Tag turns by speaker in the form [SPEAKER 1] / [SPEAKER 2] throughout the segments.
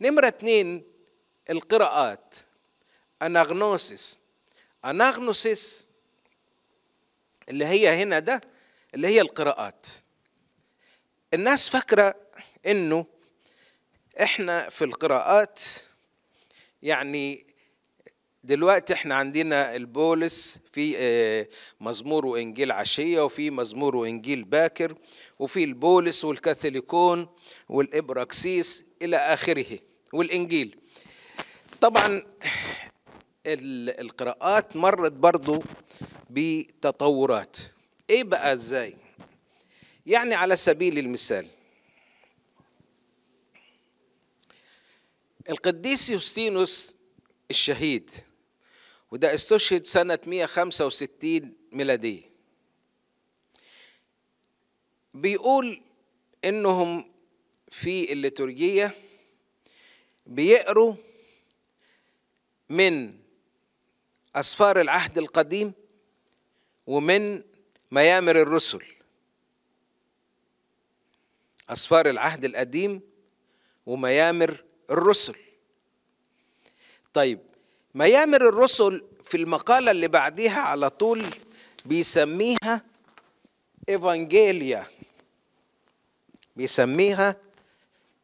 [SPEAKER 1] نمرة اثنين القراءات أناغنوسيس أناغنوسيس اللي هي هنا ده اللي هي القراءات الناس فاكرة إنه إحنا في القراءات يعني دلوقتي احنا عندنا البولس في آه، مزمور وانجيل عشيه وفي مزمور وانجيل باكر وفي البولس والكاثوليكون والابراكسيس الى اخره والإنجيل طبعا القراءات مرت برضو بتطورات ايه بقى ازاي يعني على سبيل المثال القديس يوستينوس الشهيد وده استشهد سنة 165 ميلادية بيقول انهم في الليتورجيه بيقروا من أسفار العهد القديم ومن ميامر الرسل أسفار العهد القديم وميامر الرسل طيب ميامر الرسل في المقالة اللي بعديها على طول بيسميها إيفانجيليا بيسميها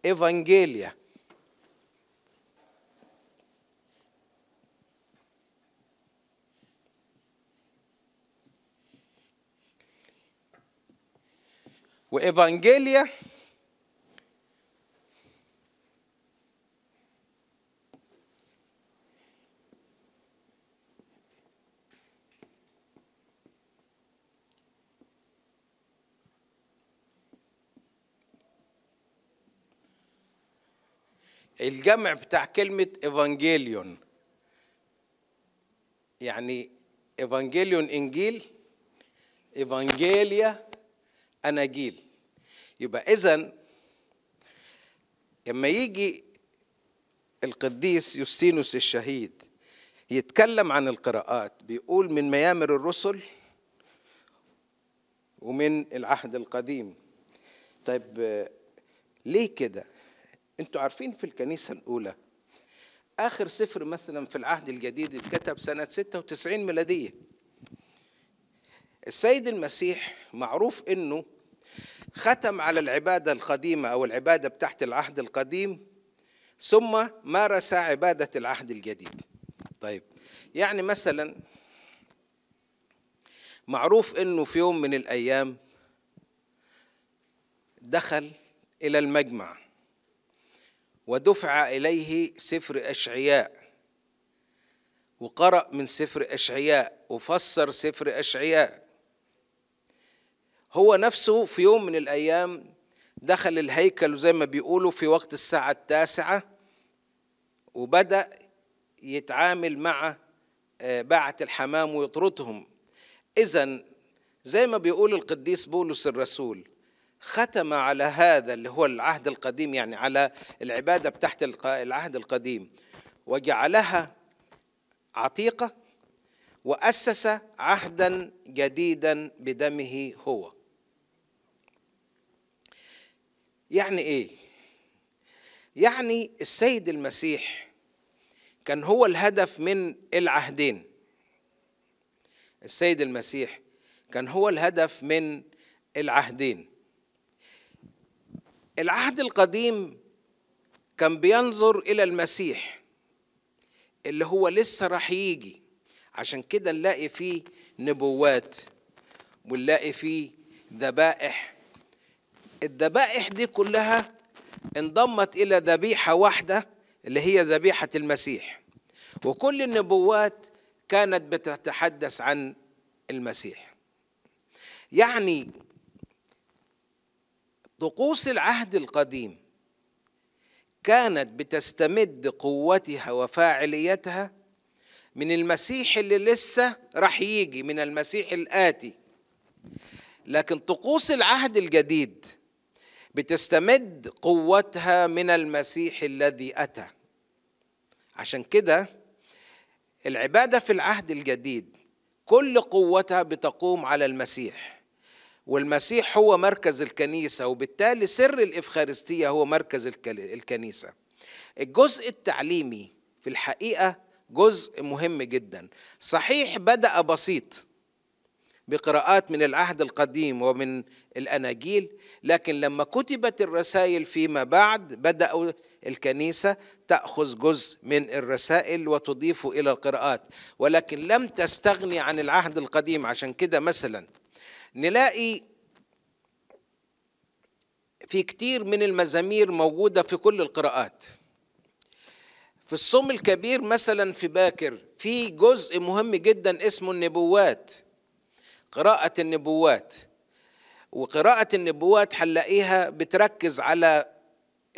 [SPEAKER 1] إيفانجيليا وإفانجيليا الجمع بتاع كلمة إفانجيليون يعني إفانجيليون إنجيل إفانجيليا اناجيل يبقى اذا لما يجي القديس يوستينوس الشهيد يتكلم عن القراءات بيقول من ميامر الرسل ومن العهد القديم طيب ليه كده انتوا عارفين في الكنيسه الاولى اخر سفر مثلا في العهد الجديد اتكتب سنه 96 ميلاديه السيد المسيح معروف انه ختم على العبادة القديمة أو العبادة بتاعت العهد القديم ثم مارس عبادة العهد الجديد طيب يعني مثلا معروف أنه في يوم من الأيام دخل إلى المجمع ودفع إليه سفر أشعياء وقرأ من سفر أشعياء وفسر سفر أشعياء هو نفسه في يوم من الأيام دخل الهيكل زي ما بيقولوا في وقت الساعة التاسعة وبدأ يتعامل مع آه، باعة الحمام ويطردهم إذا زي ما بيقول القديس بولس الرسول ختم على هذا اللي هو العهد القديم يعني على العبادة بتحت العهد القديم وجعلها عتيقة وأسس عهدا جديدا بدمه هو يعني ايه يعني السيد المسيح كان هو الهدف من العهدين السيد المسيح كان هو الهدف من العهدين العهد القديم كان بينظر الى المسيح اللي هو لسه راح يجي عشان كده نلاقي فيه نبوات ونلاقي فيه ذبائح الذبائح دي كلها انضمت إلى ذبيحة واحدة اللي هي ذبيحة المسيح وكل النبوات كانت بتتحدث عن المسيح يعني طقوس العهد القديم كانت بتستمد قوتها وفاعليتها من المسيح اللي لسه راح يجي من المسيح الآتي لكن طقوس العهد الجديد بتستمد قوتها من المسيح الذي أتى عشان كده العبادة في العهد الجديد كل قوتها بتقوم على المسيح والمسيح هو مركز الكنيسة وبالتالي سر الإفخارستية هو مركز الكنيسة الجزء التعليمي في الحقيقة جزء مهم جدا صحيح بدأ بسيط بقراءات من العهد القديم ومن الاناجيل لكن لما كتبت الرسائل فيما بعد بداوا الكنيسه تاخذ جزء من الرسائل وتضيفه الى القراءات ولكن لم تستغني عن العهد القديم عشان كده مثلا نلاقي في كتير من المزامير موجوده في كل القراءات في الصوم الكبير مثلا في باكر في جزء مهم جدا اسمه النبوات قراءة النبوات وقراءة النبوات هنلاقيها بتركز على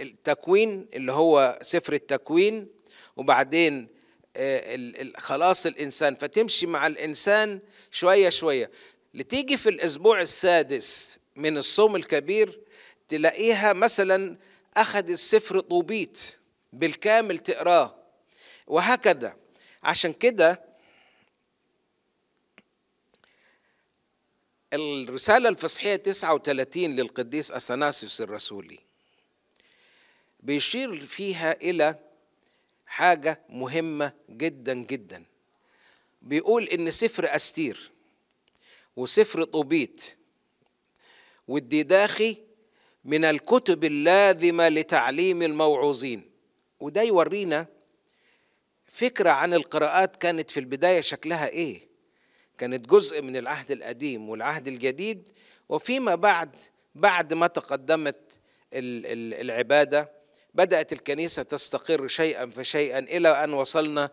[SPEAKER 1] التكوين اللي هو سفر التكوين وبعدين آه، خلاص الإنسان فتمشي مع الإنسان شوية شوية لتيجي في الأسبوع السادس من الصوم الكبير تلاقيها مثلا أخذ السفر طوبيت بالكامل تقراه وهكذا عشان كده الرسالة الفصحية 39 للقديس أثناسيوس الرسولي بيشير فيها إلى حاجة مهمة جدا جدا بيقول إن سفر أستير وسفر طوبيت والديداخي من الكتب اللازمة لتعليم الموعوظين وده يورينا فكرة عن القراءات كانت في البداية شكلها إيه كانت جزء من العهد القديم والعهد الجديد وفيما بعد بعد ما تقدمت العبادة بدأت الكنيسة تستقر شيئا فشيئا إلى أن وصلنا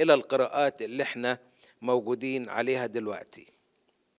[SPEAKER 1] إلى القراءات اللي احنا موجودين عليها دلوقتي